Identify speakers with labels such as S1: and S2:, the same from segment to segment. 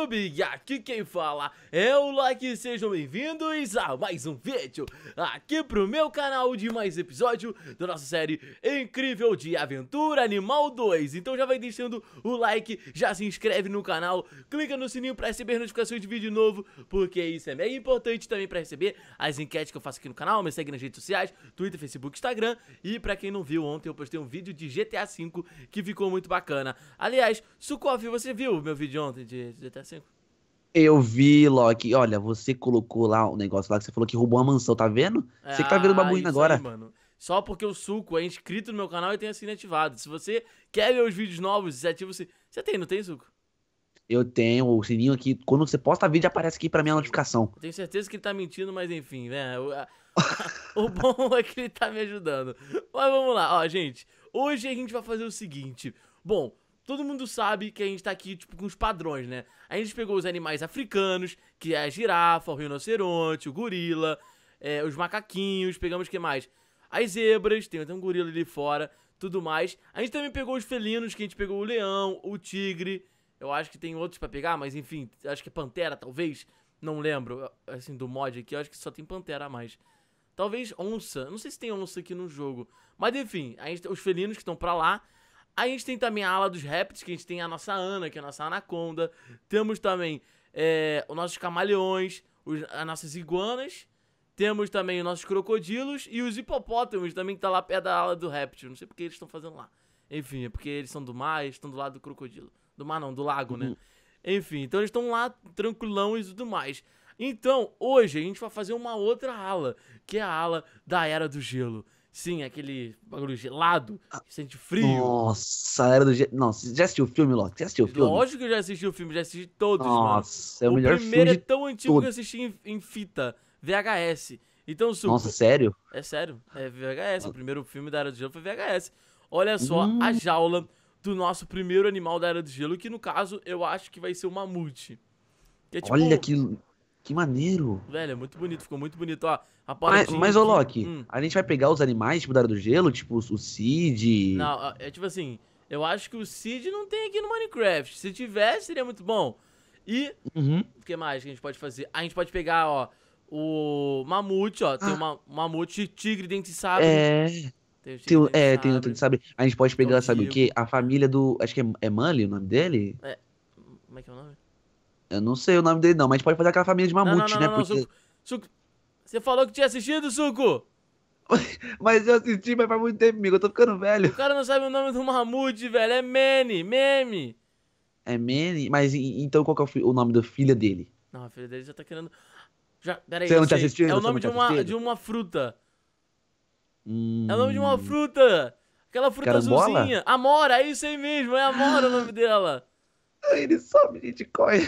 S1: YouTube E aqui quem fala é o Like Sejam bem-vindos a mais um vídeo Aqui pro meu canal de mais episódio Da nossa série incrível de Aventura Animal 2 Então já vai deixando o like, já se inscreve no canal Clica no sininho pra receber notificações de vídeo novo Porque isso é meio importante também pra receber As enquetes que eu faço aqui no canal Me segue nas redes sociais, Twitter, Facebook, Instagram E pra quem não viu, ontem eu postei um vídeo de GTA V Que ficou muito bacana Aliás, Sukov, você viu meu vídeo ontem de GTA V?
S2: Eu vi, Loki. Olha, você colocou lá um negócio lá que você falou que roubou uma mansão, tá vendo? É, você que tá vendo ah, babuína agora. Aí, mano.
S1: Só porque o Suco é inscrito no meu canal e tem assim ativado. Se você quer ver os vídeos novos, ativa você. Você tem, não tem, Suco?
S2: Eu tenho o sininho aqui. Quando você posta vídeo, aparece aqui pra minha notificação.
S1: Eu tenho certeza que ele tá mentindo, mas enfim, né? O, a, o bom é que ele tá me ajudando. Mas vamos lá, ó, gente. Hoje a gente vai fazer o seguinte. Bom, todo mundo sabe que a gente tá aqui, tipo, com os padrões, né? A gente pegou os animais africanos, que é a girafa, o rinoceronte, o gorila, é, os macaquinhos, pegamos o que mais? As zebras, tem até um gorila ali fora, tudo mais. A gente também pegou os felinos, que a gente pegou o leão, o tigre, eu acho que tem outros para pegar, mas enfim, acho que é pantera, talvez. Não lembro, assim, do mod aqui, eu acho que só tem pantera a mais. Talvez onça, não sei se tem onça aqui no jogo. Mas enfim, a gente, os felinos que estão pra lá. A gente tem também a ala dos répteis, que a gente tem a nossa Ana, que é a nossa anaconda. Temos também é, os nossos camaleões, os, as nossas iguanas. Temos também os nossos crocodilos e os hipopótamos também, que tá lá perto da ala do réptil. Não sei porque eles estão fazendo lá. Enfim, é porque eles são do mar, e estão do lado do crocodilo. Do mar não, do lago, né? Uhum. Enfim, então eles estão lá tranquilão e tudo mais. Então, hoje a gente vai fazer uma outra ala, que é a ala da Era do Gelo. Sim, aquele bagulho gelado, ah, que sente frio.
S2: Nossa, era do gelo Não, você já assistiu o filme, Loki? Já assistiu o filme? Lógico
S1: que eu já assisti o filme, já assisti todos, Nossa, mano. é o, o melhor filme. O primeiro é tão antigo que eu assisti em, em fita, VHS. Então, super... Nossa, sério? É sério, é VHS. O ah. primeiro filme da Era do Gelo foi VHS. Olha só, hum. a jaula do nosso primeiro animal da Era do Gelo, que no caso eu acho que vai ser o mamute. Que é, tipo, Olha que
S2: que maneiro.
S1: Velho, é muito bonito, ficou muito bonito. Ó, a mas, mas, ô Loki, hum.
S2: a gente vai pegar os animais, tipo, da área do Gelo, tipo, o Cid. Não,
S1: é tipo assim, eu acho que o Cid não tem aqui no Minecraft. Se tivesse, seria muito bom. E. Uhum. O que mais que a gente pode fazer? A gente pode pegar, ó, o mamute, ó. Tem ah. um mamute, tigre, dente sabe. É.
S2: Tem, tem, é, sabre. tem outro que sabe. A gente pode pegar, sabe o quê? A família do. Acho que é, é Mully o nome dele?
S1: É. Como é que é o nome?
S2: Eu não sei o nome dele, não, mas a gente pode fazer aquela família de mamute, não, não, não, né? Porque...
S1: Suco. Você falou que tinha assistido, Suco? mas eu assisti, mas faz muito tempo, amigo. Eu tô ficando velho. O cara não sabe o nome do mamute, velho. É Manny, meme.
S2: É Manny? Mas então qual que é o, nome da filha dele?
S1: Não, a filha dele já tá querendo. Já, peraí, Você não, tá assistindo? É, tá é o nome de uma, de uma fruta. Hum... É o nome de uma fruta. Aquela fruta Carambola? azulzinha. Amora, é isso aí mesmo. É Amora o nome dela. Ele
S2: sobe, de corre.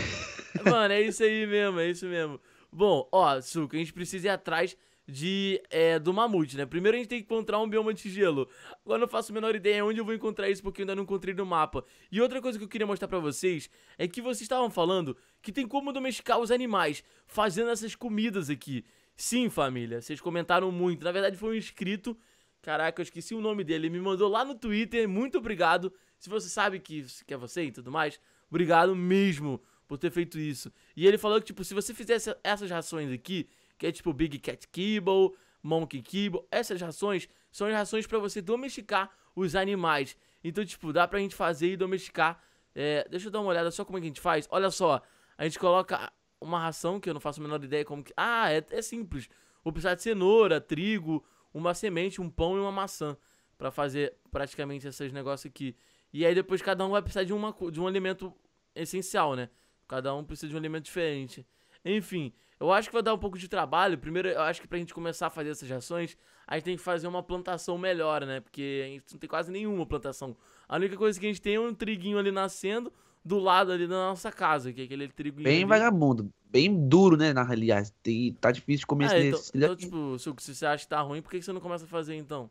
S1: Mano, é isso aí mesmo, é isso mesmo. Bom, ó, Suco, a gente precisa ir atrás de é, do mamute, né? Primeiro a gente tem que encontrar um bioma de gelo. Agora eu não faço a menor ideia onde eu vou encontrar isso porque eu ainda não encontrei no mapa. E outra coisa que eu queria mostrar para vocês é que vocês estavam falando que tem como domesticar os animais fazendo essas comidas aqui. Sim, família, vocês comentaram muito. Na verdade foi um inscrito, caraca, eu esqueci o nome dele, Ele me mandou lá no Twitter. Muito obrigado. Se você sabe que, que é você e tudo mais, obrigado mesmo por ter feito isso. E ele falou que, tipo, se você fizesse essas rações aqui, que é tipo Big Cat Kibble, Monkey Kibble, essas rações são as rações para você domesticar os animais. Então, tipo, dá pra gente fazer e domesticar. É, deixa eu dar uma olhada só como é que a gente faz. Olha só, a gente coloca uma ração que eu não faço a menor ideia como que. Ah, é, é simples. Vou precisar de cenoura, trigo, uma semente, um pão e uma maçã para fazer praticamente esses negócios aqui. E aí depois cada um vai precisar de, uma, de um alimento essencial, né? Cada um precisa de um alimento diferente. Enfim, eu acho que vai dar um pouco de trabalho. Primeiro, eu acho que pra gente começar a fazer essas reações, a gente tem que fazer uma plantação melhor, né? Porque a gente não tem quase nenhuma plantação. A única coisa que a gente tem é um triguinho ali nascendo do lado ali da nossa casa, que é aquele trigo. Bem ali.
S2: vagabundo, bem duro, né? Na, aliás, tem, tá difícil de comer é, esse. Então, então,
S1: tipo, se você acha que tá ruim, por que você não começa a fazer então?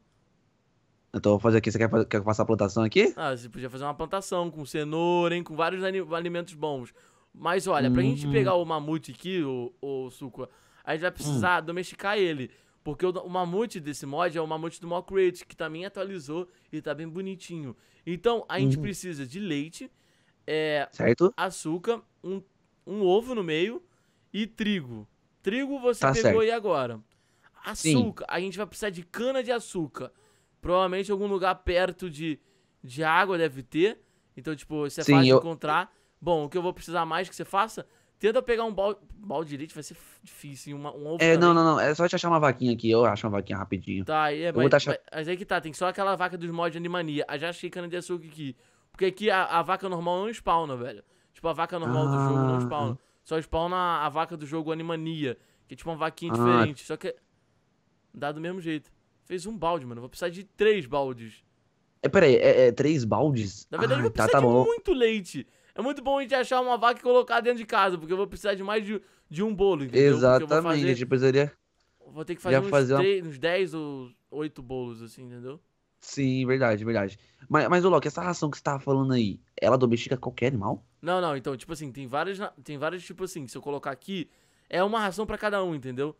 S2: Então vou fazer aqui, você quer, quer passar a plantação aqui?
S1: Ah, você podia fazer uma plantação com cenoura, hein, com vários alimentos bons. Mas olha, pra uhum. gente hum. pegar o mamute aqui, o, o Suco, a gente vai precisar uhum. domesticar ele. Porque o, o, mamute desse mod é o mamute do Mockrate, que também atualizou e tá bem bonitinho. Então, a gente uhum. precisa de leite, é, certo. açúcar, um, um ovo no meio e trigo. Trigo você tá pegou certo. aí agora. Açúcar, Sim. a gente vai precisar de cana de açúcar. Provavelmente algum lugar perto de, de água deve ter. Então, tipo, isso é Sim, fácil eu... encontrar. Bom, o que eu vou precisar mais que você faça? Tenta pegar um balde. Balde de leite vai ser difícil. Uma, um ovo. É, não, não, não.
S2: É só te achar uma vaquinha aqui. Eu acho uma vaquinha rapidinho. Tá, é, eu mas, achar...
S1: mas, aí que tá. Tem só aquela vaca dos mods de animania. A já achei cana de açúcar aqui. Porque aqui a, a, vaca normal não é spawna, velho. Tipo, a vaca normal ah. do jogo não ah. spawna. Só spawna a, a vaca do jogo Animania. Que é tipo uma vaquinha ah. diferente. Só que. Dá do mesmo jeito. Fez um balde, mano. Vou precisar de três baldes.
S2: É, peraí, é, é três baldes? Na verdade, ah, eu vou tá, precisar tá, tá de bom.
S1: muito leite. É muito bom a gente achar uma vaca e colocar dentro de casa, porque eu vou precisar de mais de, de um bolo, entendeu? Exatamente, fazer, tipo, a gente
S2: precisaria. Vou ter que fazer, uns, fazer
S1: uma... uns 10 ou 8 bolos, assim, entendeu?
S2: Sim, verdade, verdade. Mas, mas ô Loki, essa ração que você tava falando aí, ela domestica qualquer animal?
S1: Não, não, então, tipo assim, tem várias, tem várias, tipo assim, se eu colocar aqui, é uma ração para cada um, entendeu?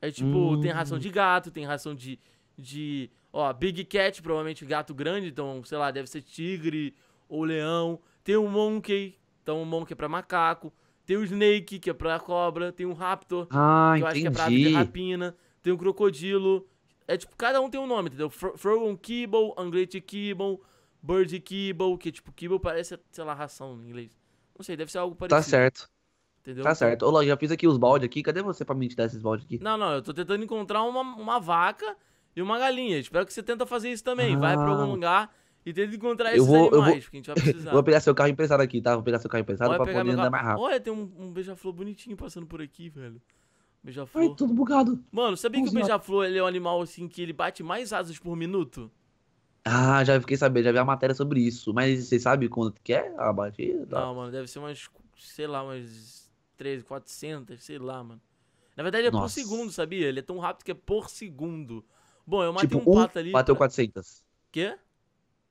S1: É tipo, hum. tem ração de gato, tem ração de, de, ó, Big Cat, provavelmente gato grande, então, sei lá, deve ser tigre ou leão. Tem o Monkey, então o Monkey é pra macaco. Tem o Snake, que é pra cobra. Tem o Raptor, ah, que eu entendi. acho que é pra ave de rapina. Tem o Crocodilo. É tipo, cada um tem um nome, entendeu? Frogon Kibble, Anglet Kibble, Bird Kibble, que tipo, Kibble parece, sei lá, ração em inglês. Não sei, deve ser algo tá parecido. Tá certo. Entendeu? Tá certo.
S2: Ô, já fiz aqui os baldes aqui. Cadê você pra me dar esses baldes aqui?
S1: Não, não, eu tô tentando encontrar uma, uma vaca e uma galinha. Espero que você tenta fazer isso também. Ah. Vai pra algum ah. lugar e tenta encontrar eu esses vou, animais, eu vou, porque a gente vai precisar. vou pegar
S2: seu carro emprestado aqui, tá? Vou pegar seu carro emprestado pra poder andar mais rápido. Olha,
S1: tem um, um beija-flor bonitinho passando por aqui, velho. Beija-flor. Ai, tudo bugado. Mano, sabia Vamos que o beija-flor é um animal, assim, que ele bate mais asas por minuto?
S2: Ah, já fiquei sabendo, já vi a matéria sobre isso. Mas você sabe quanto que é a batida?
S1: Não, mano, deve ser umas, sei lá, umas 13, 400, sei lá, mano. Na verdade é Nossa. por segundo, sabia? Ele é tão rápido que é por segundo. Bom, eu matei tipo, um, um pato ali. Bateu pra... 400. Quê?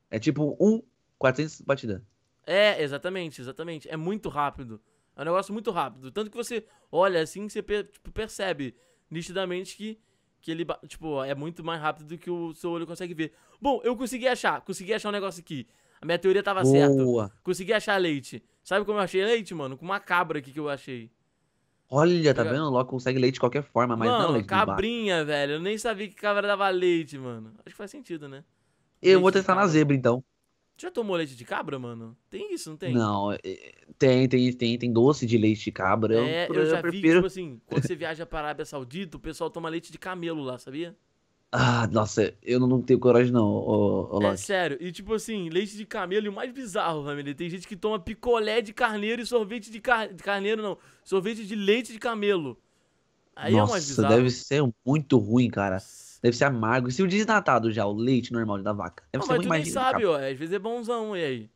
S2: É tipo um 400 batida.
S1: É, exatamente, exatamente. É muito rápido. É um negócio muito rápido. Tanto que você olha assim, você tipo, percebe nitidamente que, que ele, tipo, é muito mais rápido do que o seu olho consegue ver. Bom, eu consegui achar, consegui achar um negócio aqui. A minha teoria tava Boa. certa. Consegui achar leite. Sabe como eu achei leite, mano? Com uma cabra aqui que eu achei.
S2: Olha, tá, tá vendo? Logo consegue leite de qualquer forma, mas mano, não leite. Cabrinha,
S1: velho. Eu nem sabia que cabra dava leite, mano. Acho que faz sentido, né?
S2: Eu vou tentar na zebra, então.
S1: Já tomou leite de cabra, mano? Tem isso, não tem? Não,
S2: é, tem, tem, tem, tem doce de leite de cabra. É, eu, eu já prefiro... vi, tipo assim,
S1: quando você viaja pra Arábia Saudita, o pessoal toma leite de camelo lá, sabia?
S2: Ah, nossa, eu não tenho coragem não, ô, ô, É
S1: sério, e tipo assim, leite de camelo e o mais bizarro, família, tem gente que toma picolé de carneiro e sorvete de, car... de carneiro, não, sorvete de leite de camelo. Aí é nossa, é mais bizarro. deve
S2: ser muito ruim, cara. Deve ser amargo. E se o desnatado já, o leite normal da vaca? Deve não, ser mas muito tu mais nem
S1: sabe, ó. Às vezes é bonzão, e aí?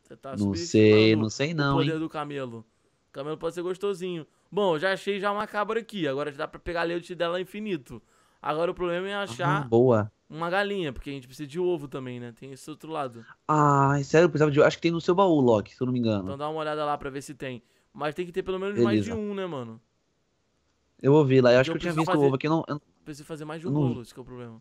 S1: Você tá não
S2: sei, não sei não, o poder hein?
S1: do camelo. O camelo pode ser gostosinho. Bom, já achei já uma cabra aqui. Agora já dá pra pegar leite dela infinito. Agora o problema é ah, achar... Ah, boa. Uma galinha, porque a gente precisa de ovo também, né? Tem esse outro lado.
S2: Ah, sério, eu precisava de Acho que tem no seu baú, Loki, se eu não me engano. Então
S1: dá uma olhada lá pra ver se tem. Mas tem que ter pelo menos Beleza. mais de um, né, mano?
S2: Eu ouvi lá, eu acho eu que eu tinha visto fazer... o ovo aqui. Não, eu... Preciso fazer mais de um não... bolo, esse é o problema.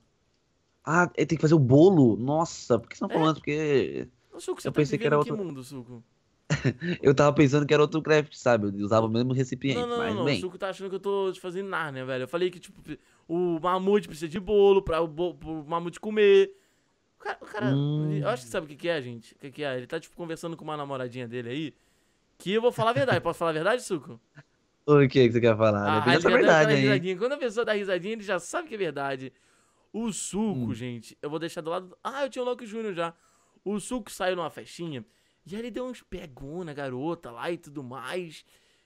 S2: Ah, é, tem que fazer o bolo? Nossa, por que você não tá é. antes? Porque. O Suco, você eu tá pensei que era outro. Que mundo, Suco? eu tava pensando que era outro craft, sabe? Eu usava o mesmo recipiente. Não, não, mas não, bem. O Suco
S1: tá achando que eu tô te fazendo né velho. Eu falei que, tipo, o mamute precisa de bolo pra o, bo... pro mamute comer. O cara, o cara hum. eu acho que sabe o que, que é, gente. O que, que é? Ele tá, tipo, conversando com uma namoradinha dele aí. Que eu vou falar a verdade. Posso falar a verdade, Suco?
S2: O que, que você quer falar? Depende né? ah, verdade aí.
S1: Quando a pessoa dá risadinha, ele já sabe que é verdade. O suco, hum. gente, eu vou deixar do lado. Ah, eu tinha o Loki Júnior já. O suco saiu numa festinha e aí ele deu uns pegou na garota lá e tudo mais.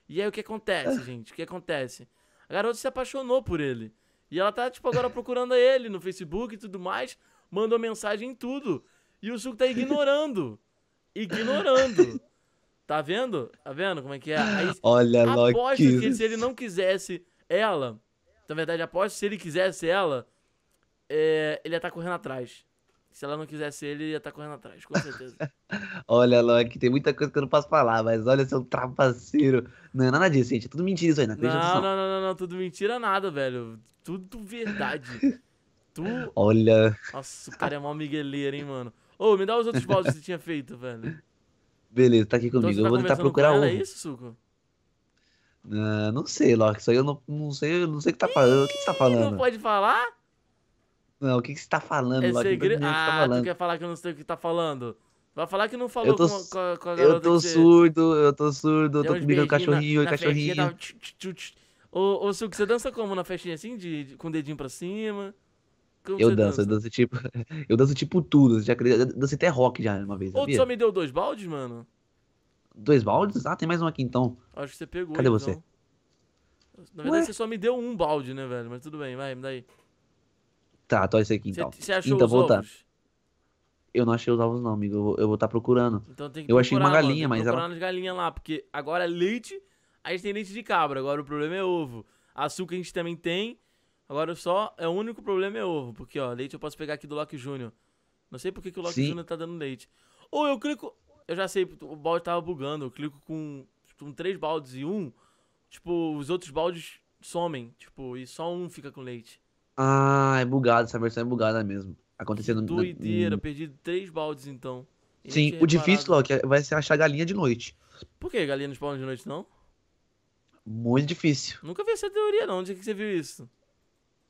S1: E aí o que acontece, ah. gente? O que acontece? A garota se apaixonou por ele. E ela tá, tipo, agora procurando ele no Facebook e tudo mais. Mandou mensagem em tudo. E o suco tá ignorando. ignorando. Tá vendo? Tá vendo como é que é? Aí, Olha, aposto que se ele não quisesse ela, na verdade, aposto que se ele quisesse ela, é, ele ia estar tá correndo atrás. Se ela não quisesse ele, ia estar tá correndo atrás, com certeza.
S2: olha, Loki, tem muita coisa que eu não posso falar, mas olha seu trapaceiro. Não é nada disso, gente. É tudo mentira isso aí, né? não não, não, não,
S1: não, não, tudo mentira nada, velho. Tudo verdade. tu. Olha. Nossa, o cara é mó migueleiro, hein, mano. Ô, me dá os outros baldes que você tinha feito, velho.
S2: Beleza, tá aqui então comigo. Então, eu tá vou tentar procurar um. É isso, Suco? Uh, não sei, Loki. Isso aí eu não, não sei, eu não sei o que tá falando. o que você tá falando? Não
S1: pode falar?
S2: Não, o que, que você tá falando, é Loki? Tá ah, tá falando. tu quer
S1: falar que eu não sei o que tá falando? Vai falar que não falou eu tô, com, com, com a garota. Eu tô surdo,
S2: eu tô surdo, eu tô comendo um cachorrinho e cachorrinho.
S1: Ô, Suco, você dança como na festinha assim, de, de com o dedinho pra cima? Como eu danço, dança? eu
S2: danço tipo. Eu danço tipo tudo. Já, eu dancei até rock já uma vez. Ou só
S1: me deu dois baldes, mano?
S2: Dois baldes? Ah, tem mais um aqui então.
S1: Acho que você pegou. Cadê então? você? Na verdade, Ué? você só me deu um balde, né, velho? Mas tudo bem, vai, me dá aí.
S2: Tá, tô esse aqui então. Você achou então, os ovos? Eu não achei os ovos, não, amigo. Eu vou, estar tá procurando. Então tem que Eu procurar, achei uma galinha, mano. mas. Tem que
S1: ela... galinhas lá, porque agora leite, a gente tem leite de cabra. Agora o problema é ovo. Açúcar a gente também tem. Agora só, é o único problema é ovo, porque ó, leite eu posso pegar aqui do Loki Júnior. Não sei por que, o Loki Júnior tá dando leite. Ou eu clico, eu já sei, o balde tava bugando, eu clico com, com tipo, três baldes e um, tipo, os outros baldes somem, tipo, e só um fica com leite.
S2: Ah, é bugado, essa versão é bugada mesmo. Acontecendo no. Doideira, hum.
S1: perdi três baldes então. E Sim, o difícil,
S2: Loki, é, vai ser achar galinha de noite.
S1: Por que galinha não spawna de noite, não?
S2: Muito difícil.
S1: Nunca vi essa teoria, não. Onde é que você viu isso?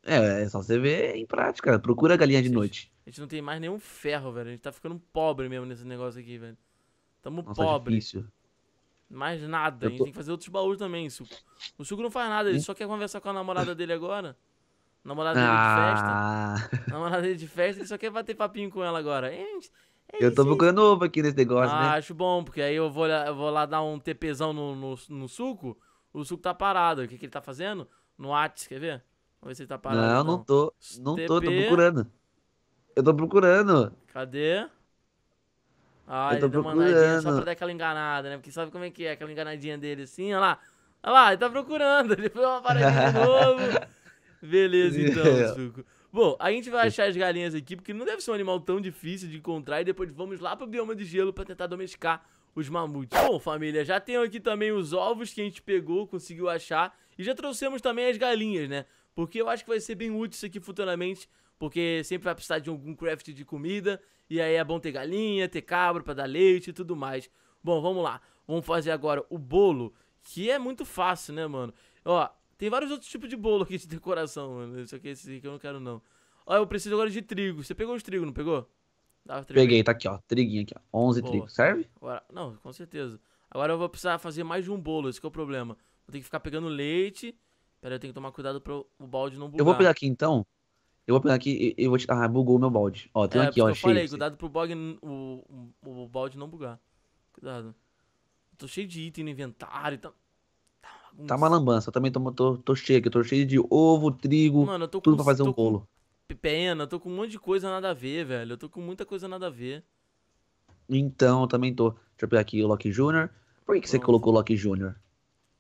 S2: É, é só você ver em prática. Né? Procura a galinha de noite.
S1: A gente não tem mais nenhum ferro, velho. A gente tá ficando pobre mesmo nesse negócio aqui, velho. Tamo Nossa, pobre. Difícil. Mais nada. A gente tem que fazer outros baús também, Suco. O Suco não faz nada, ele só quer conversar com a namorada dele agora. Namorada dele ah. de festa. Ah. Namorada dele de festa, ele só quer bater papinho com ela agora. É, é eu tô procurando novo aqui nesse negócio, né? ah, né? Acho bom, porque aí eu vou, eu vou lá dar um TPzão no, no, no suco, o suco tá parado. O que, que ele tá fazendo? No Whats, quer ver? Vamos ver se ele tá parado. Não, não, então. não tô. Não tô, tô procurando.
S2: Eu tô procurando.
S1: Cadê? Ah, eu ele deu procurando. uma só pra dar aquela enganada, né? Porque sabe como é que é aquela enganadinha dele assim, olha lá. Olha lá, ele tá procurando. Ele foi uma paradinha de novo. Beleza, então, Suco. É. Bom, a gente vai é. achar as galinhas aqui, porque não deve ser um animal tão difícil de encontrar. E depois vamos lá pro bioma de gelo para tentar domesticar os mamutes. Bom, família, já tenho aqui também os ovos que a gente pegou, conseguiu achar. E já trouxemos também as galinhas, né? Porque eu acho que vai ser bem útil isso aqui futuramente, porque sempre vai precisar de algum craft de comida, e aí é bom ter galinha, ter cabra para dar leite e tudo mais. Bom, vamos lá. Vamos fazer agora o bolo, que é muito fácil, né, mano? Ó, tem vários outros tipos de bolo aqui de decoração, mano. Só que esse aqui eu não quero, não. Ó, eu preciso agora de trigo. Você pegou os trigo, não pegou? Dá trigo. Peguei, tá aqui, ó.
S2: Triguinho aqui, ó. 11 Boa. trigo. Serve?
S1: Agora, não, com certeza. Agora eu vou precisar fazer mais de um bolo, esse é o problema. Vou ter que ficar pegando leite Pera, eu tenho que tomar cuidado pro o balde não bugar. Eu vou pegar aqui
S2: então. Eu vou pegar aqui e eu vou te. Ah, bugou o meu balde. Ó, tem é, aqui, ó. Eu falei,
S1: cuidado pro bog, o, o, o balde não bugar. Cuidado. tô cheio de item no inventário e tá... tal. Tá, tá uma
S2: lambança, eu também tô, tô, tô cheio aqui, tô cheio de ovo, trigo, Mano, tudo com, pra fazer um bolo.
S1: Pena, eu tô com um monte de coisa nada a ver, velho. Eu tô com muita coisa nada a ver.
S2: Então, eu também tô. Deixa eu pegar aqui o Loki Jr. Por que, que você colocou o Loki Jr.?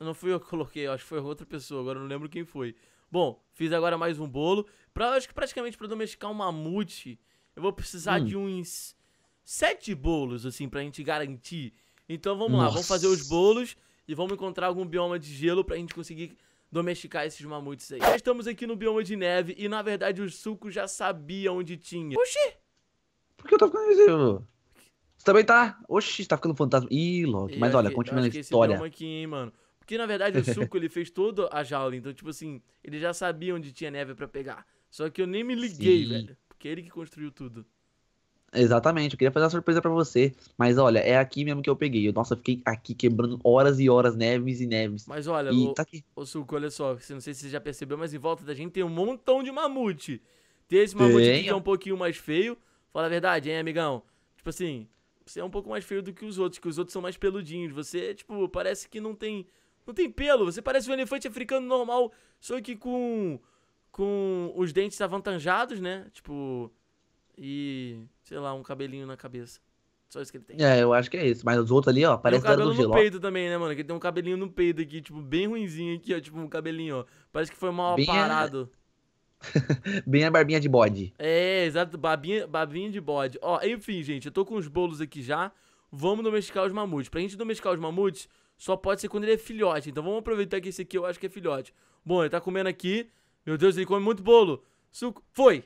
S1: Não fui eu que coloquei, acho que foi outra pessoa, agora não lembro quem foi. Bom, fiz agora mais um bolo. Pra, acho que praticamente para domesticar um mamute, eu vou precisar hum. de uns sete bolos, assim, pra gente garantir. Então vamos Nossa. lá, vamos fazer os bolos e vamos encontrar algum bioma de gelo pra gente conseguir domesticar esses mamutes aí. Já estamos aqui no bioma de neve e, na verdade, o suco já sabia onde tinha. Oxi!
S2: Por que eu tô ficando invisível? Você também tá. Oxi, tá ficando fantasma. Ih, Loki. Mas olha, continua a história. Esse bioma
S1: aqui, hein, mano. Porque, na verdade, o suco ele fez toda a jaula. Então, tipo assim, ele já sabia onde tinha neve para pegar. Só que eu nem me liguei, Sim. velho. Porque é ele que construiu tudo.
S2: Exatamente, eu queria fazer uma surpresa para você. Mas olha, é aqui mesmo que eu peguei. Eu, nossa, fiquei aqui quebrando horas e horas, neves e neves. Mas olha, o, tá
S1: o Suco, olha só, não sei se você já percebeu, mas em volta da gente tem um montão de mamute. Tem esse mamute que é um pouquinho mais feio. Fala a verdade, hein, amigão? Tipo assim, você é um pouco mais feio do que os outros, que os outros são mais peludinhos. Você, tipo, parece que não tem não tem pelo, você parece um elefante africano normal, só que com com os dentes avantajados, né? Tipo e sei lá, um cabelinho na cabeça. Só isso que ele tem. É, eu acho que é isso,
S2: mas os outros ali, ó, parece tem um cabelo do no peito
S1: também, né, mano? Que tem um cabelinho no peito aqui, tipo bem ruinzinho aqui, ó, tipo um cabelinho, ó. Parece que foi mal bem aparado. A...
S2: bem a barbinha de bode.
S1: É, exato, barbinha, barbinha de bode. Ó, enfim, gente, eu tô com os bolos aqui já. Vamos domesticar os mamutes. Pra gente domesticar os mamutes, só pode ser quando ele é filhote. Então vamos aproveitar que esse aqui eu acho que é filhote. Bom, ele tá comendo aqui. Meu Deus, ele come muito bolo. Suco. Foi!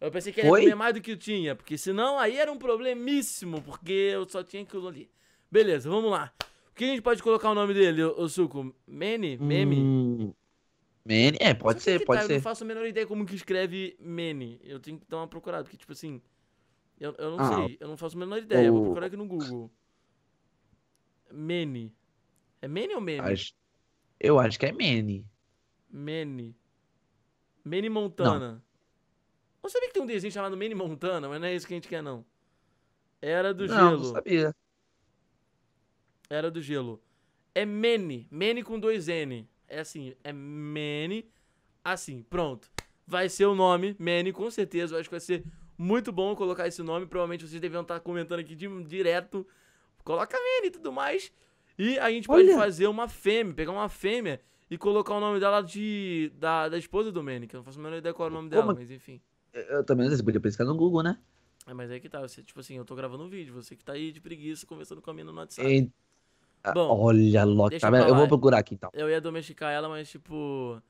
S1: Eu pensei que ele ia comer mais do que eu tinha, porque senão aí era um problemíssimo, porque eu só tinha aquilo ali. Beleza, vamos lá. O que a gente pode colocar o nome dele, o, Suco? Mene? Meme? Hum,
S2: Mene? É, pode ser, tá, pode tá? ser. Eu não
S1: faço a menor ideia como que escreve Mene. Eu tenho que dar uma procurada, porque tipo assim... Eu, eu não ah, sei, eu não faço a menor ideia. O... vou procurar aqui no Google. Mene. É Mene ou Mene? Acho...
S2: Eu acho que é Mene.
S1: Mene. Mene Montana. Não. Você sabia que tem um desenho chamado Mene Montana, mas não é isso que a gente quer, não. Era do não, gelo. Não, sabia. Era do gelo. É Mene. Mene com dois N. É assim, é Mene. Assim, pronto. Vai ser o nome, Mene, com certeza. Eu acho que vai ser muito bom colocar esse nome. Provavelmente vocês devem estar comentando aqui de, direto Coloca ele e tudo mais. E a gente Olha. pode fazer uma fêmea, pegar uma fêmea e colocar o nome dela de. da, da esposa do Manny, que eu não faço a menor ideia qual é o nome dela, assim? mas enfim.
S2: É, eu também não sei, você podia pesquisar no Google, né?
S1: É, mas é que tá, você, tipo assim, eu tô gravando um vídeo, você que tá aí de preguiça conversando com a mina no WhatsApp. E...
S2: Ah, Bom, Olha, Loki, tá, eu, eu vou procurar aqui então.
S1: Eu ia domesticar ela, mas tipo.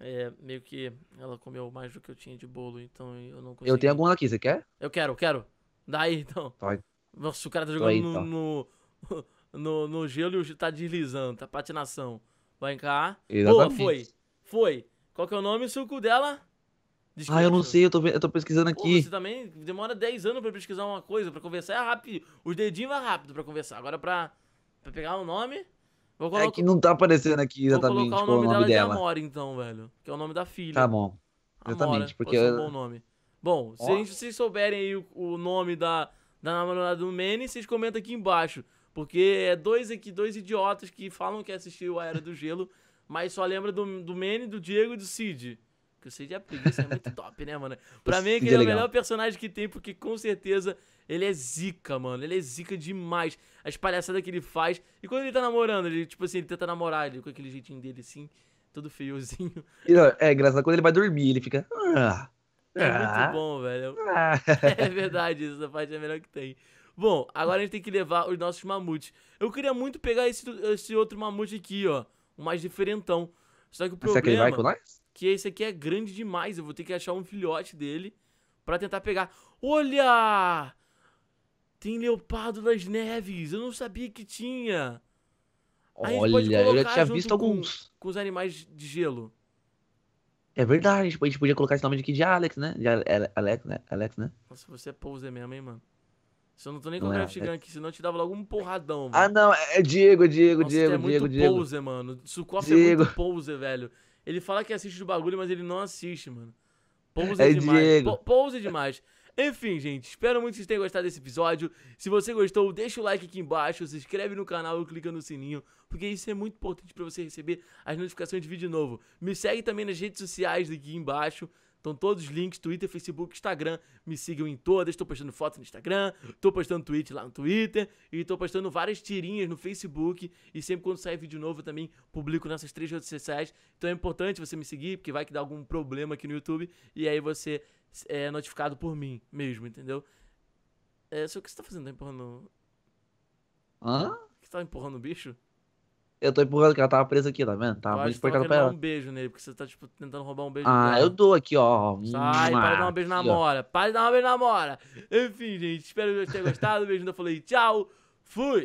S1: É, meio que ela comeu mais do que eu tinha de bolo, então eu não consegui. Eu tenho alguma aqui, você quer? Eu quero, eu quero. Daí então. Tá, nossa, o cara tá jogando aí, então. no, no, no, gelo e tá deslizando, tá patinação. Vai cá. Boa, foi. Foi. Qual que é o nome, suco dela?
S2: Desculpa. Ah, eu não sei, eu tô, eu tô pesquisando aqui. Pô, você
S1: também demora 10 anos pra pesquisar uma coisa, pra conversar é rápido. Os dedinhos vai rápido pra conversar. Agora pra, pra pegar o um nome.
S2: Vou colocar... É que não tá aparecendo aqui exatamente. Vou colocar o nome, o nome dela, dela de
S1: Amora, então, velho. Que é o nome da filha. Tá bom. Exatamente, Amora, porque. Pô, é um bom nome. Bom, Ó. se vocês souberem aí o, o nome da, da namorada do Manny, vocês comentam aqui embaixo. Porque é dois aqui, dois idiotas que falam que assistiu a Era do Gelo, mas só lembra do, do Manny, do Diego e do Cid. que o Cid é preguiça, é muito top, né, mano? Pra mim, ele é, é o melhor personagem que tem, porque com certeza ele é zica, mano. Ele é zica demais. As palhaçadas que ele faz. E quando ele tá namorando, ele, tipo assim, ele tenta namorar, ele com aquele jeitinho dele, assim, todo feiozinho.
S2: É engraçado quando ele vai dormir, ele fica. Ah. É ah. muito
S1: bom, velho. Ah. É verdade, isso, essa parte é a melhor que tem. Bom, agora a gente tem que levar os nossos mamutes. Eu queria muito pegar esse, esse outro mamute aqui, ó. O mais diferentão. Só que o problema. Esse aqui vai com nós? Que esse aqui é grande demais. Eu vou ter que achar um filhote dele para tentar pegar. Olha! Tem leopardo das neves. Eu não sabia que tinha. Olha, eu já tinha visto alguns. Com, com os animais de gelo.
S2: É verdade, tipo, a gente podia colocar esse nome aqui de Alex, né? De Alex, né? Alex, né?
S1: Nossa, você é pose mesmo, hein, mano? Se eu não tô nem com o Graphic Gun aqui, senão eu te dava logo um porradão. Mano. Ah,
S2: não, é, é Diego, Diego, Nossa, Diego, é, é Diego, muito Diego.
S1: mano. Sucop é muito pose, velho. Ele fala que assiste o bagulho, mas ele não assiste, mano. Pose é demais. Diego. Pose demais. Enfim, gente, espero muito que vocês tenham gostado desse episódio. Se você gostou, deixa o like aqui embaixo, se inscreve no canal e clica no sininho, porque isso é muito importante para você receber as notificações de vídeo novo. Me segue também nas redes sociais aqui embaixo. Estão todos os links, Twitter, Facebook, Instagram. Me sigam em todas. Estou postando fotos no Instagram, estou postando tweet lá no Twitter e estou postando várias tirinhas no Facebook. E sempre quando sair vídeo novo eu também publico nessas três redes sociais. Então é importante você me seguir, porque vai que dá algum problema aqui no YouTube e aí você é notificado por mim mesmo, entendeu? É, só o que você tá fazendo? Tá empurrando. Hã? Que você tá empurrando o bicho?
S2: Eu tô empurrando que ela tava presa aqui, tá vendo? Tava muito importando pra ela. dar um
S1: beijo nele, porque você tá, tipo, tentando roubar um beijo Ah, dela. eu
S2: dou aqui, ó. Sai, para de dar um beijo na mora.
S1: Para de dar um beijo na mora. Enfim, gente, espero que vocês tenham gostado. Beijo, ainda falei tchau. Fui!